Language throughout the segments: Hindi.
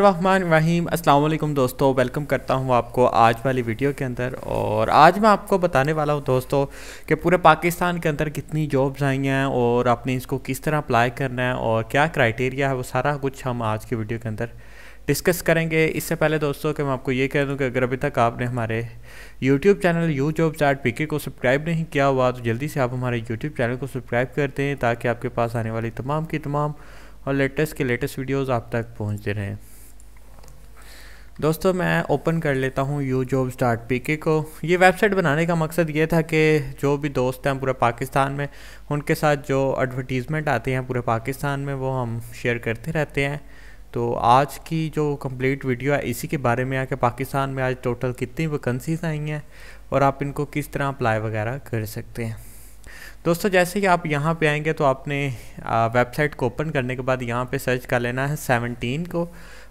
रहमान रहीम अस्सलाम वालेकुम दोस्तों वेलकम करता हूं आपको आज वाली वीडियो के अंदर और आज मैं आपको बताने वाला हूं दोस्तों कि पूरे पाकिस्तान के अंदर कितनी जॉब्स आई हैं और आपने इसको किस तरह अप्लाई करना है और क्या क्राइटेरिया है वो सारा कुछ हम आज की वीडियो के अंदर डिस्कस करेंगे इससे पहले दोस्तों कि मैं आपको ये कह दूँ कि अगर अभी तक आपने हमारे YouTube channel U job chart PK को सब्सक्राइब नहीं किया हुआ तो जल्दी से आप हमारे यूट्यूब चैनल को सब्सक्राइब कर दें ताकि आपके पास आने वाली तमाम की तमाम और लेटेस्ट के लेटेस्ट वीडियोज़ आप तक पहुँचते रहें दोस्तों मैं ओपन कर लेता हूँ यू जॉब स्टार्ट पीके को ये वेबसाइट बनाने का मकसद ये था कि जो भी दोस्त हैं पूरे पाकिस्तान में उनके साथ जो एडवर्टीज़मेंट आते हैं पूरे पाकिस्तान में वो हम शेयर करते रहते हैं तो आज की जो कंप्लीट वीडियो है इसी के बारे में आके पाकिस्तान में आज टोटल कितनी वैकेंसीज आई हैं और आप इनको किस तरह अप्लाई वगैरह कर सकते हैं दोस्तों जैसे कि आप यहाँ पे आएंगे तो आपने वेबसाइट को ओपन करने के बाद यहाँ पे सर्च कर लेना है सेवनटीन को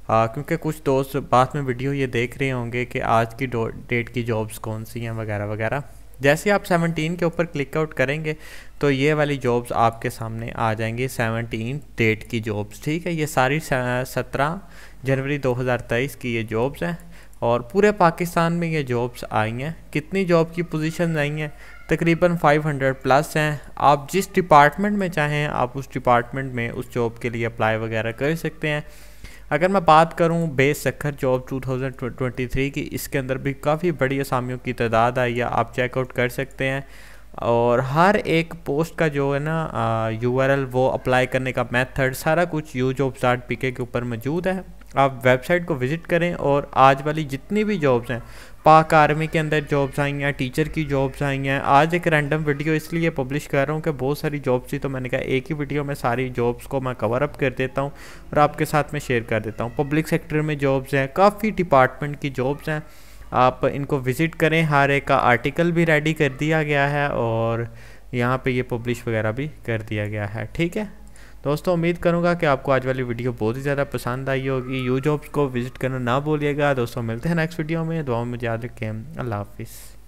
हाँ, क्योंकि कुछ दोस्त बाद में वीडियो ये देख रहे होंगे कि आज की डेट की जॉब्स कौन सी हैं वगैरह वगैरह जैसे आप 17 के ऊपर क्लिक आउट करेंगे तो ये वाली जॉब्स आपके सामने आ जाएंगी 17 डेट की जॉब्स ठीक है ये सारी 17 जनवरी 2023 की ये जॉब्स हैं और पूरे पाकिस्तान में ये जॉब्स आई हैं कितनी जॉब की पोजीशन आई हैं तकरीबन 500 प्लस हैं आप जिस डिपार्टमेंट में चाहें आप उस डिपार्टमेंट में उस जॉब के लिए अप्लाई वगैरह कर सकते हैं अगर मैं बात करूं बेस सखर जॉब 2023 की इसके अंदर भी काफ़ी बड़ी असामियों की तादाद आई है आप चेकआउट कर सकते हैं और हर एक पोस्ट का जो है ना यू वो अप्लाई करने का मेथड सारा कुछ यू जॉब स्टार्ट पीके के ऊपर मौजूद है आप वेबसाइट को विज़िट करें और आज वाली जितनी भी जॉब्स हैं पाक आर्मी के अंदर जॉब्स आई हैं टीचर की जॉब्स आई हैं आज एक रैंडम वीडियो इसलिए पब्लिश कर रहा हूँ कि बहुत सारी जॉब्स थी तो मैंने कहा एक ही वीडियो में सारी जॉब्स को मैं कवर अप कर देता हूँ और आपके साथ में शेयर कर देता हूँ पब्लिक सेक्टर में जॉब्स हैं काफ़ी डिपार्टमेंट की जॉब्स हैं आप इनको विज़िट करें हर एक का आर्टिकल भी रेडी कर दिया गया है और यहाँ पर ये पब्लिश वगैरह भी कर दिया गया है ठीक है दोस्तों उम्मीद करूँगा कि आपको आज वाली वीडियो बहुत ही ज़्यादा पसंद आई होगी यू जॉब्स को विजिट करना ना भूलिएगा दोस्तों मिलते हैं नेक्स्ट वीडियो में दुआ में याद रखें अल्लाह हाफिज़